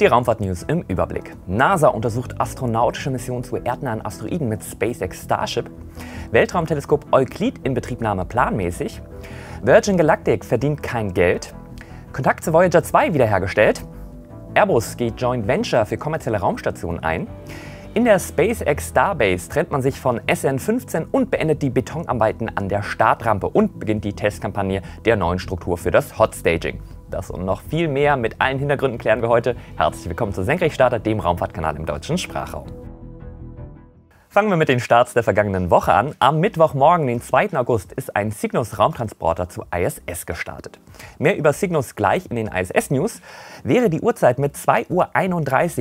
Die Raumfahrt-News im Überblick. NASA untersucht astronautische Missionen zu erdnahen Asteroiden mit SpaceX Starship. Weltraumteleskop Euclid in Betriebnahme planmäßig. Virgin Galactic verdient kein Geld. Kontakt zu Voyager 2 wiederhergestellt. Airbus geht Joint Venture für kommerzielle Raumstationen ein. In der SpaceX Starbase trennt man sich von SN15 und beendet die Betonarbeiten an der Startrampe und beginnt die Testkampagne der neuen Struktur für das Hot Staging. Das und noch viel mehr mit allen Hintergründen klären wir heute. Herzlich willkommen zu Senkrechtstarter, dem Raumfahrtkanal im deutschen Sprachraum. Fangen wir mit den Starts der vergangenen Woche an. Am Mittwochmorgen, den 2. August, ist ein Cygnus-Raumtransporter zu ISS gestartet. Mehr über Cygnus gleich in den ISS-News. Wäre die Uhrzeit mit 2.31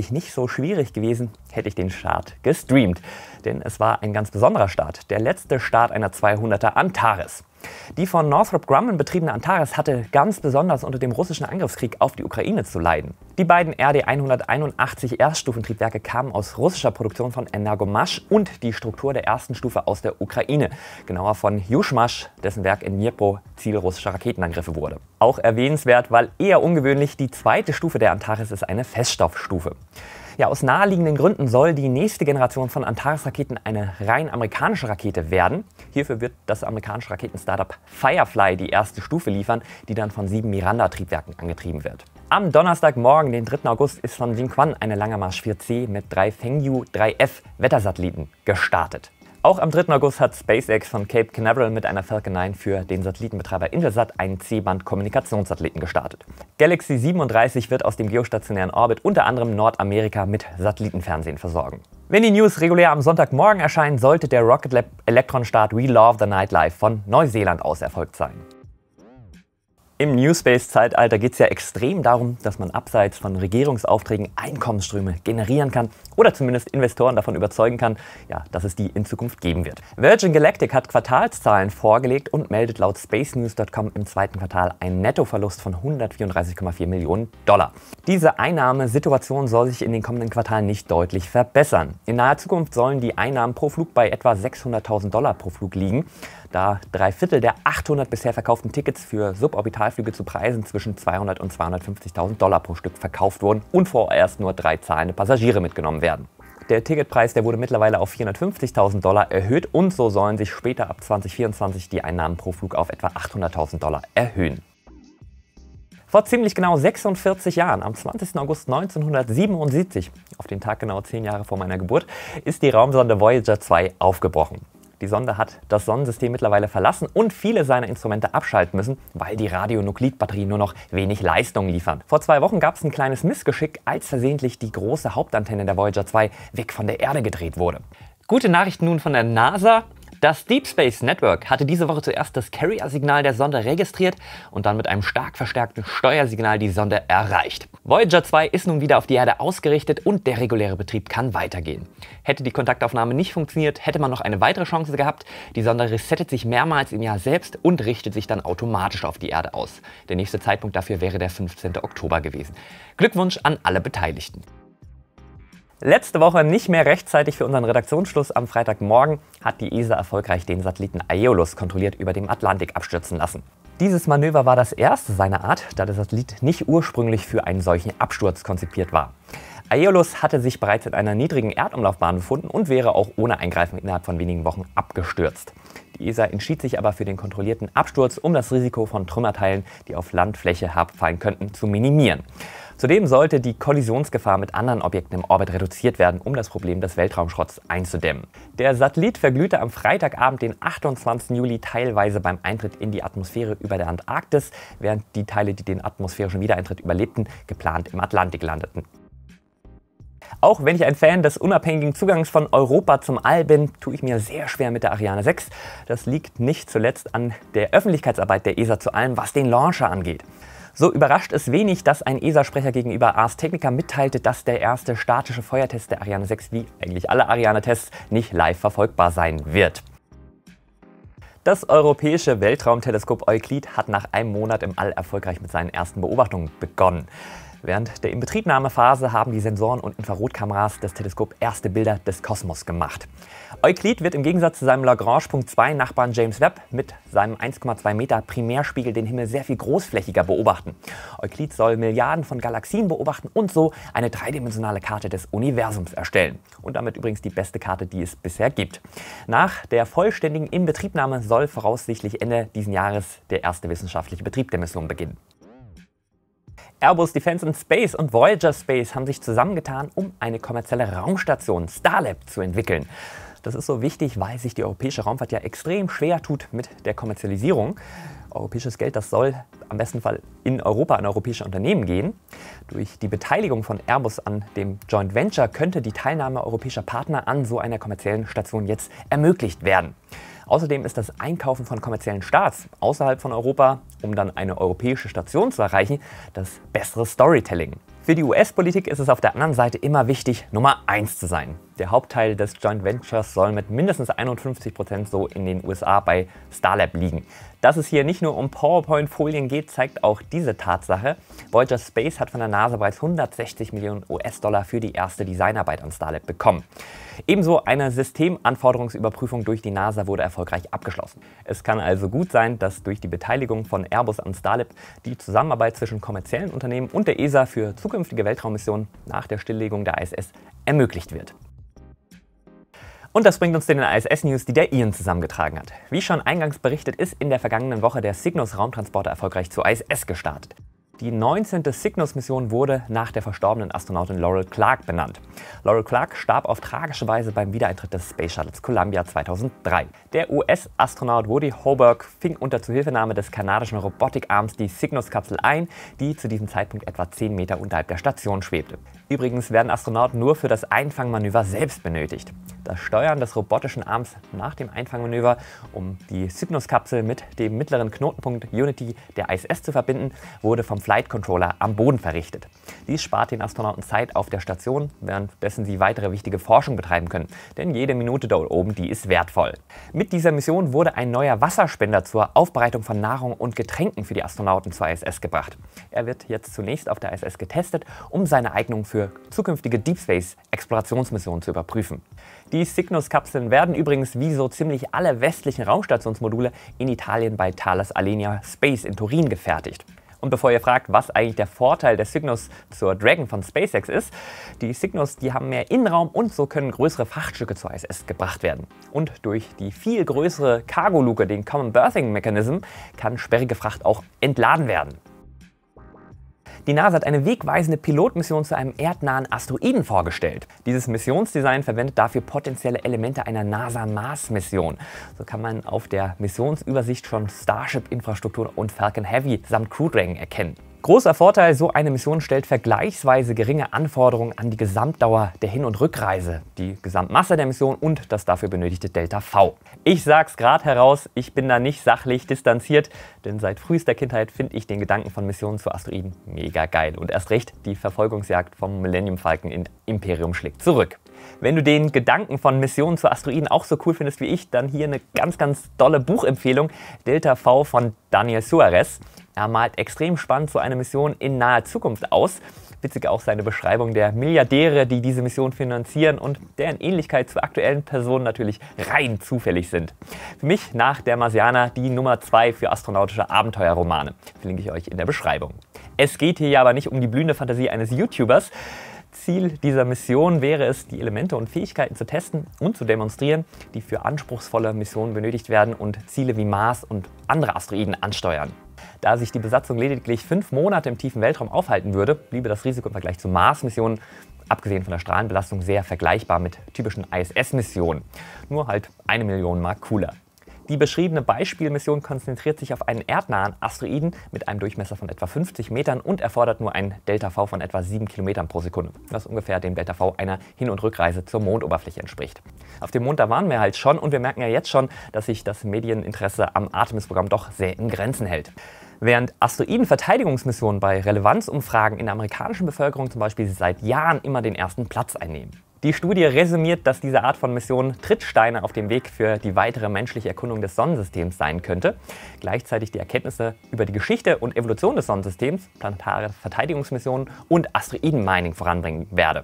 Uhr nicht so schwierig gewesen, hätte ich den Start gestreamt. Denn es war ein ganz besonderer Start, der letzte Start einer 200er Antares. Die von Northrop Grumman betriebene Antares hatte ganz besonders unter dem russischen Angriffskrieg auf die Ukraine zu leiden. Die beiden RD-181 Erststufentriebwerke kamen aus russischer Produktion von Energomash und die Struktur der ersten Stufe aus der Ukraine, genauer von Yushmash, dessen Werk in Dnipro Ziel russischer Raketenangriffe wurde. Auch erwähnenswert, weil eher ungewöhnlich, die zweite Stufe der Antares ist eine Feststoffstufe. Ja, aus naheliegenden Gründen soll die nächste Generation von Antares-Raketen eine rein amerikanische Rakete werden. Hierfür wird das amerikanische Raketen-Startup Firefly die erste Stufe liefern, die dann von sieben Miranda-Triebwerken angetrieben wird. Am Donnerstagmorgen, den 3. August, ist von Jinquan eine Langermarsch 4C mit drei Fengyu 3F Wettersatelliten gestartet. Auch am 3. August hat SpaceX von Cape Canaveral mit einer Falcon 9 für den Satellitenbetreiber Intelsat einen C-Band-Kommunikationssatelliten gestartet. Galaxy 37 wird aus dem geostationären Orbit unter anderem Nordamerika mit Satellitenfernsehen versorgen. Wenn die News regulär am Sonntagmorgen erscheinen, sollte der Rocket Lab elektron Start We Love the Nightlife von Neuseeland aus erfolgt sein. Im New Space-Zeitalter geht es ja extrem darum, dass man abseits von Regierungsaufträgen Einkommensströme generieren kann oder zumindest Investoren davon überzeugen kann, ja, dass es die in Zukunft geben wird. Virgin Galactic hat Quartalszahlen vorgelegt und meldet laut spacenews.com im zweiten Quartal einen Nettoverlust von 134,4 Millionen Dollar. Diese Einnahmesituation soll sich in den kommenden Quartalen nicht deutlich verbessern. In naher Zukunft sollen die Einnahmen pro Flug bei etwa 600.000 Dollar pro Flug liegen, da drei Viertel der 800 bisher verkauften Tickets für suborbitale Regionalflüge zu Preisen zwischen 200 und 250.000 Dollar pro Stück verkauft wurden und vorerst nur drei zahlende Passagiere mitgenommen werden. Der Ticketpreis, der wurde mittlerweile auf 450.000 Dollar erhöht und so sollen sich später ab 2024 die Einnahmen pro Flug auf etwa 800.000 Dollar erhöhen. Vor ziemlich genau 46 Jahren, am 20. August 1977, auf den Tag genau 10 Jahre vor meiner Geburt, ist die Raumsonde Voyager 2 aufgebrochen. Die Sonde hat das Sonnensystem mittlerweile verlassen und viele seiner Instrumente abschalten müssen, weil die Radionuklidbatterien nur noch wenig Leistung liefern. Vor zwei Wochen gab es ein kleines Missgeschick, als versehentlich die große Hauptantenne der Voyager 2 weg von der Erde gedreht wurde. Gute Nachrichten nun von der NASA. Das Deep Space Network hatte diese Woche zuerst das Carrier-Signal der Sonde registriert und dann mit einem stark verstärkten Steuersignal die Sonde erreicht. Voyager 2 ist nun wieder auf die Erde ausgerichtet und der reguläre Betrieb kann weitergehen. Hätte die Kontaktaufnahme nicht funktioniert, hätte man noch eine weitere Chance gehabt. Die Sonde resettet sich mehrmals im Jahr selbst und richtet sich dann automatisch auf die Erde aus. Der nächste Zeitpunkt dafür wäre der 15. Oktober gewesen. Glückwunsch an alle Beteiligten. Letzte Woche nicht mehr rechtzeitig für unseren Redaktionsschluss am Freitagmorgen hat die ESA erfolgreich den Satelliten Aeolus kontrolliert über dem Atlantik abstürzen lassen. Dieses Manöver war das erste seiner Art, da der Satellit nicht ursprünglich für einen solchen Absturz konzipiert war. Aeolus hatte sich bereits in einer niedrigen Erdumlaufbahn befunden und wäre auch ohne Eingreifen innerhalb von wenigen Wochen abgestürzt. Die ESA entschied sich aber für den kontrollierten Absturz, um das Risiko von Trümmerteilen, die auf Landfläche herabfallen könnten, zu minimieren. Zudem sollte die Kollisionsgefahr mit anderen Objekten im Orbit reduziert werden, um das Problem des Weltraumschrotts einzudämmen. Der Satellit verglühte am Freitagabend, den 28. Juli, teilweise beim Eintritt in die Atmosphäre über der Antarktis, während die Teile, die den atmosphärischen Wiedereintritt überlebten, geplant im Atlantik landeten. Auch wenn ich ein Fan des unabhängigen Zugangs von Europa zum All bin, tue ich mir sehr schwer mit der Ariane 6. Das liegt nicht zuletzt an der Öffentlichkeitsarbeit der ESA zu allem, was den Launcher angeht. So überrascht es wenig, dass ein ESA-Sprecher gegenüber Ars Technica mitteilte, dass der erste statische Feuertest der Ariane 6, wie eigentlich alle Ariane-Tests, nicht live verfolgbar sein wird. Das europäische Weltraumteleskop Euklid hat nach einem Monat im All erfolgreich mit seinen ersten Beobachtungen begonnen. Während der Inbetriebnahmephase haben die Sensoren und Infrarotkameras des Teleskop erste Bilder des Kosmos gemacht. Euklid wird im Gegensatz zu seinem Lagrange-Punkt 2 Nachbarn James Webb mit seinem 1,2 Meter Primärspiegel den Himmel sehr viel großflächiger beobachten. Euklid soll Milliarden von Galaxien beobachten und so eine dreidimensionale Karte des Universums erstellen. Und damit übrigens die beste Karte, die es bisher gibt. Nach der vollständigen Inbetriebnahme soll voraussichtlich Ende diesen Jahres der erste wissenschaftliche Betrieb der Mission beginnen. Airbus Defense and Space und Voyager Space haben sich zusammengetan, um eine kommerzielle Raumstation Starlab zu entwickeln. Das ist so wichtig, weil sich die europäische Raumfahrt ja extrem schwer tut mit der Kommerzialisierung. Europäisches Geld, das soll am besten Fall in Europa an europäische Unternehmen gehen. Durch die Beteiligung von Airbus an dem Joint Venture könnte die Teilnahme europäischer Partner an so einer kommerziellen Station jetzt ermöglicht werden. Außerdem ist das Einkaufen von kommerziellen Starts außerhalb von Europa, um dann eine europäische Station zu erreichen, das bessere Storytelling. Für die US-Politik ist es auf der anderen Seite immer wichtig, Nummer 1 zu sein. Der Hauptteil des Joint Ventures soll mit mindestens 51% Prozent so in den USA bei Starlab liegen. Dass es hier nicht nur um PowerPoint-Folien geht, zeigt auch diese Tatsache. Voyager Space hat von der NASA bereits 160 Millionen US-Dollar für die erste Designarbeit an Starlab bekommen. Ebenso eine Systemanforderungsüberprüfung durch die NASA wurde erfolgreich abgeschlossen. Es kann also gut sein, dass durch die Beteiligung von Airbus an Starlab die Zusammenarbeit zwischen kommerziellen Unternehmen und der ESA für zukünftige Weltraummissionen nach der Stilllegung der ISS ermöglicht wird. Und das bringt uns zu den ISS-News, die der Ian zusammengetragen hat. Wie schon eingangs berichtet, ist in der vergangenen Woche der Cygnus-Raumtransporter erfolgreich zur ISS gestartet. Die 19. Cygnus-Mission wurde nach der verstorbenen Astronautin Laurel Clark benannt. Laurel Clark starb auf tragische Weise beim Wiedereintritt des Space Shuttles Columbia 2003. Der US-Astronaut Woody Hoberg fing unter Zuhilfenahme des kanadischen Robotikarms die Cygnus-Kapsel ein, die zu diesem Zeitpunkt etwa 10 Meter unterhalb der Station schwebte. Übrigens werden Astronauten nur für das Einfangmanöver selbst benötigt. Das Steuern des robotischen Arms nach dem Einfangmanöver, um die Cygnus-Kapsel mit dem mittleren Knotenpunkt Unity der ISS zu verbinden, wurde vom Flight Controller am Boden verrichtet. Dies spart den Astronauten Zeit auf der Station, währenddessen sie weitere wichtige Forschung betreiben können, denn jede Minute dort oben, die ist wertvoll. Mit dieser Mission wurde ein neuer Wasserspender zur Aufbereitung von Nahrung und Getränken für die Astronauten zur ISS gebracht. Er wird jetzt zunächst auf der ISS getestet, um seine Eignung für für zukünftige Deep Space Explorationsmissionen zu überprüfen. Die Cygnus-Kapseln werden übrigens wie so ziemlich alle westlichen Raumstationsmodule in Italien bei Thales Alenia Space in Turin gefertigt. Und bevor ihr fragt, was eigentlich der Vorteil der Cygnus zur Dragon von SpaceX ist, die Cygnus, die haben mehr Innenraum und so können größere Frachtstücke zur ISS gebracht werden. Und durch die viel größere Cargo-Luke, den Common Berthing Mechanism, kann sperrige Fracht auch entladen werden. Die NASA hat eine wegweisende Pilotmission zu einem erdnahen Asteroiden vorgestellt. Dieses Missionsdesign verwendet dafür potenzielle Elemente einer NASA-Mars-Mission. So kann man auf der Missionsübersicht schon Starship-Infrastruktur und Falcon Heavy samt Crew Dragon erkennen. Großer Vorteil, so eine Mission stellt vergleichsweise geringe Anforderungen an die Gesamtdauer der Hin- und Rückreise, die Gesamtmasse der Mission und das dafür benötigte Delta V. Ich sag's grad heraus, ich bin da nicht sachlich distanziert, denn seit frühester Kindheit finde ich den Gedanken von Missionen zu Asteroiden mega geil und erst recht die Verfolgungsjagd vom Millennium Falcon in Imperium schlägt zurück. Wenn du den Gedanken von Missionen zu Asteroiden auch so cool findest wie ich, dann hier eine ganz, ganz tolle Buchempfehlung: Delta V von Daniel Suarez. Er malt extrem spannend so eine Mission in naher Zukunft aus. Witzig auch seine Beschreibung der Milliardäre, die diese Mission finanzieren und deren Ähnlichkeit zu aktuellen Personen natürlich rein zufällig sind. Für mich nach der Marsianer die Nummer 2 für astronautische Abenteuerromane. Verlinke ich euch in der Beschreibung. Es geht hier ja aber nicht um die blühende Fantasie eines YouTubers, Ziel dieser Mission wäre es, die Elemente und Fähigkeiten zu testen und zu demonstrieren, die für anspruchsvolle Missionen benötigt werden und Ziele wie Mars und andere Asteroiden ansteuern. Da sich die Besatzung lediglich fünf Monate im tiefen Weltraum aufhalten würde, bliebe das Risiko im Vergleich zu Mars-Missionen, abgesehen von der Strahlenbelastung, sehr vergleichbar mit typischen ISS-Missionen. Nur halt eine Million Mark cooler. Die beschriebene Beispielmission konzentriert sich auf einen erdnahen Asteroiden mit einem Durchmesser von etwa 50 Metern und erfordert nur ein Delta V von etwa 7 Kilometern pro Sekunde, was ungefähr dem Delta V einer Hin- und Rückreise zur Mondoberfläche entspricht. Auf dem Mond, da waren wir halt schon und wir merken ja jetzt schon, dass sich das Medieninteresse am Artemis-Programm doch sehr in Grenzen hält. Während Asteroidenverteidigungsmissionen bei Relevanzumfragen in der amerikanischen Bevölkerung zum Beispiel seit Jahren immer den ersten Platz einnehmen. Die Studie resümiert, dass diese Art von Mission Trittsteine auf dem Weg für die weitere menschliche Erkundung des Sonnensystems sein könnte. Gleichzeitig die Erkenntnisse über die Geschichte und Evolution des Sonnensystems, planetare Verteidigungsmissionen und Asteroidenmining voranbringen werde.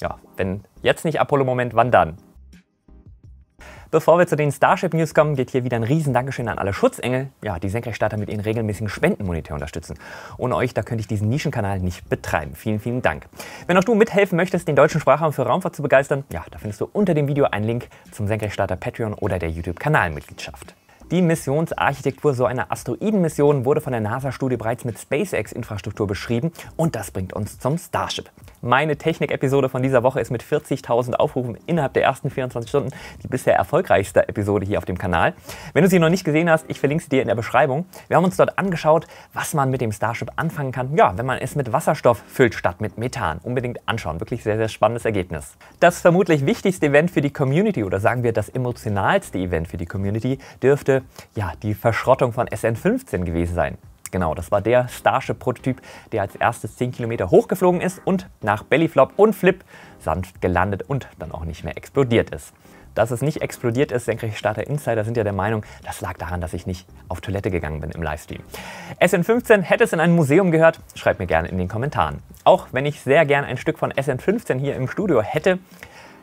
Ja, wenn jetzt nicht Apollo-Moment, wann dann? Bevor wir zu den Starship News kommen, geht hier wieder ein riesen Dankeschön an alle Schutzengel, ja, die Senkrechtstarter mit ihren regelmäßigen Spenden monetär unterstützen. Ohne euch, da könnte ich diesen Nischenkanal nicht betreiben. Vielen, vielen Dank. Wenn auch du mithelfen möchtest, den deutschen Sprachraum für Raumfahrt zu begeistern, ja, da findest du unter dem Video einen Link zum Senkrechtstarter Patreon oder der YouTube-Kanalmitgliedschaft. Die Missionsarchitektur so einer Asteroidenmission wurde von der NASA-Studie bereits mit SpaceX-Infrastruktur beschrieben und das bringt uns zum Starship. Meine Technik-Episode von dieser Woche ist mit 40.000 Aufrufen innerhalb der ersten 24 Stunden die bisher erfolgreichste Episode hier auf dem Kanal. Wenn du sie noch nicht gesehen hast, ich verlinke sie dir in der Beschreibung. Wir haben uns dort angeschaut, was man mit dem Starship anfangen kann, ja, wenn man es mit Wasserstoff füllt statt mit Methan. Unbedingt anschauen, wirklich sehr, sehr spannendes Ergebnis. Das vermutlich wichtigste Event für die Community oder sagen wir das emotionalste Event für die Community dürfte könnte ja die Verschrottung von SN15 gewesen sein. Genau, das war der Starship-Prototyp, der als erstes 10 Kilometer hochgeflogen ist und nach Bellyflop und Flip sanft gelandet und dann auch nicht mehr explodiert ist. Dass es nicht explodiert ist, Senkrechtstarter Insider sind ja der Meinung, das lag daran, dass ich nicht auf Toilette gegangen bin im Livestream. SN15 hätte es in ein Museum gehört? Schreibt mir gerne in den Kommentaren. Auch wenn ich sehr gern ein Stück von SN15 hier im Studio hätte,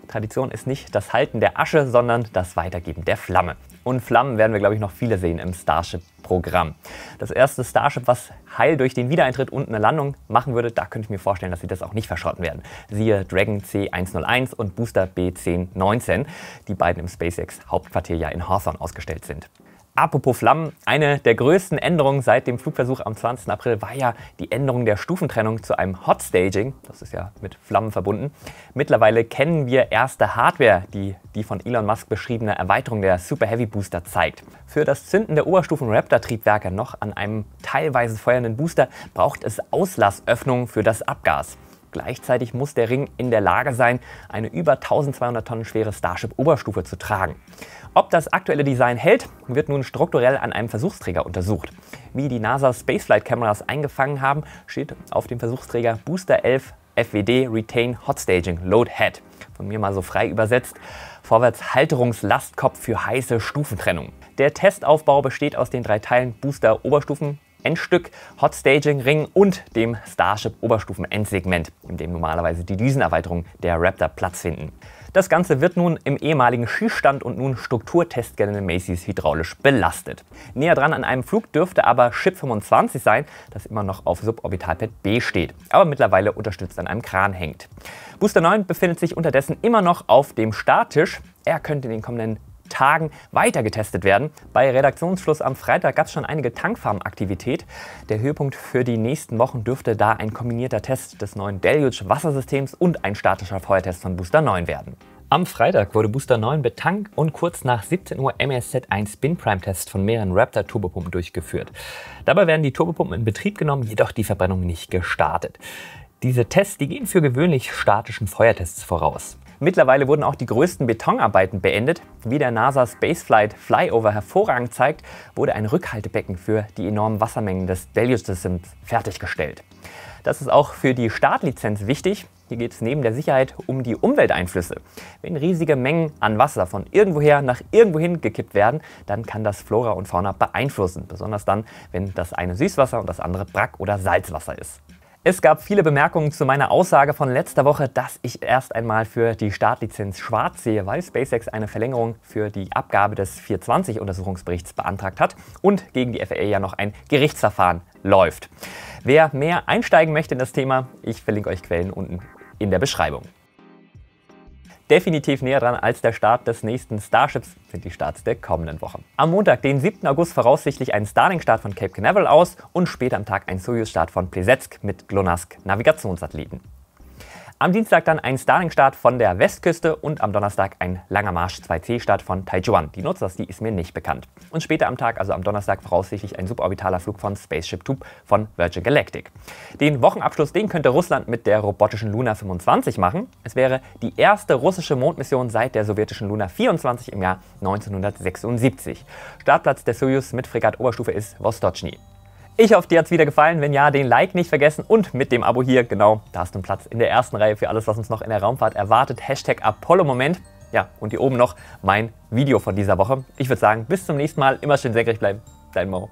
Tradition ist nicht das Halten der Asche, sondern das Weitergeben der Flamme. Und Flammen werden wir, glaube ich, noch viele sehen im Starship-Programm. Das erste Starship, was heil durch den Wiedereintritt und eine Landung machen würde, da könnte ich mir vorstellen, dass sie das auch nicht verschrotten werden. Siehe Dragon C101 und Booster B1019, die beiden im SpaceX-Hauptquartier ja in Hawthorne ausgestellt sind. Apropos Flammen, eine der größten Änderungen seit dem Flugversuch am 20. April war ja die Änderung der Stufentrennung zu einem Hot Staging. Das ist ja mit Flammen verbunden. Mittlerweile kennen wir erste Hardware, die die von Elon Musk beschriebene Erweiterung der Super Heavy Booster zeigt. Für das Zünden der Oberstufen Raptor Triebwerke noch an einem teilweise feuernden Booster braucht es Auslassöffnungen für das Abgas. Gleichzeitig muss der Ring in der Lage sein, eine über 1200 Tonnen schwere Starship-Oberstufe zu tragen. Ob das aktuelle Design hält, wird nun strukturell an einem Versuchsträger untersucht. Wie die NASA Spaceflight Cameras eingefangen haben, steht auf dem Versuchsträger Booster 11 FWD Retain Hot Staging Load Head. Von mir mal so frei übersetzt. Vorwärtshalterungslastkopf für heiße Stufentrennung. Der Testaufbau besteht aus den drei Teilen Booster Oberstufen, Endstück, Hot Staging Ring und dem Starship Oberstufen Endsegment, in dem normalerweise die Düsenerweiterung der Raptor Platz finden. Das Ganze wird nun im ehemaligen Schießstand und nun Strukturtestgelände Macy's hydraulisch belastet. Näher dran an einem Flug dürfte aber Ship 25 sein, das immer noch auf Suborbitalpad B steht, aber mittlerweile unterstützt an einem Kran hängt. Booster 9 befindet sich unterdessen immer noch auf dem Starttisch. Er könnte in den kommenden Tagen weiter getestet werden. Bei Redaktionsschluss am Freitag gab es schon einige Tankfarmaktivität. Der Höhepunkt für die nächsten Wochen dürfte da ein kombinierter Test des neuen Deluge-Wassersystems und ein statischer Feuertest von Booster 9 werden. Am Freitag wurde Booster 9 betankt und kurz nach 17 Uhr MSZ ein Spin-Prime-Test von mehreren Raptor-Turbopumpen durchgeführt. Dabei werden die Turbopumpen in Betrieb genommen, jedoch die Verbrennung nicht gestartet. Diese Tests, die gehen für gewöhnlich statischen Feuertests voraus. Mittlerweile wurden auch die größten Betonarbeiten beendet. Wie der NASA Spaceflight Flyover hervorragend zeigt, wurde ein Rückhaltebecken für die enormen Wassermengen des Deluge Systems fertiggestellt. Das ist auch für die Startlizenz wichtig. Hier geht es neben der Sicherheit um die Umwelteinflüsse. Wenn riesige Mengen an Wasser von irgendwoher nach irgendwohin gekippt werden, dann kann das Flora und Fauna beeinflussen. Besonders dann, wenn das eine Süßwasser und das andere Brack- oder Salzwasser ist. Es gab viele Bemerkungen zu meiner Aussage von letzter Woche, dass ich erst einmal für die Startlizenz schwarz sehe, weil SpaceX eine Verlängerung für die Abgabe des 420-Untersuchungsberichts beantragt hat und gegen die FAA ja noch ein Gerichtsverfahren läuft. Wer mehr einsteigen möchte in das Thema, ich verlinke euch Quellen unten in der Beschreibung definitiv näher dran als der Start des nächsten Starships sind die Starts der kommenden Wochen. Am Montag, den 7. August, voraussichtlich ein Starlink-Start von Cape Canaveral aus und später am Tag ein Soyuz-Start von Plesetsk mit glonask navigationssatelliten am Dienstag dann ein starlink start von der Westküste und am Donnerstag ein langer Marsch 2C-Start von Taichuan. Die Nutzlast, die ist mir nicht bekannt. Und später am Tag, also am Donnerstag, voraussichtlich ein suborbitaler Flug von Spaceship Tube von Virgin Galactic. Den Wochenabschluss, den könnte Russland mit der robotischen Luna 25 machen. Es wäre die erste russische Mondmission seit der sowjetischen Luna 24 im Jahr 1976. Startplatz der Soyuz mit Fregat Oberstufe ist Vostochny. Ich hoffe, dir hat es wieder gefallen. Wenn ja, den Like nicht vergessen und mit dem Abo hier, genau, da hast du einen Platz in der ersten Reihe für alles, was uns noch in der Raumfahrt erwartet. Hashtag Apollo-Moment. Ja, und hier oben noch mein Video von dieser Woche. Ich würde sagen, bis zum nächsten Mal. Immer schön senkrecht bleiben. Dein Mauro.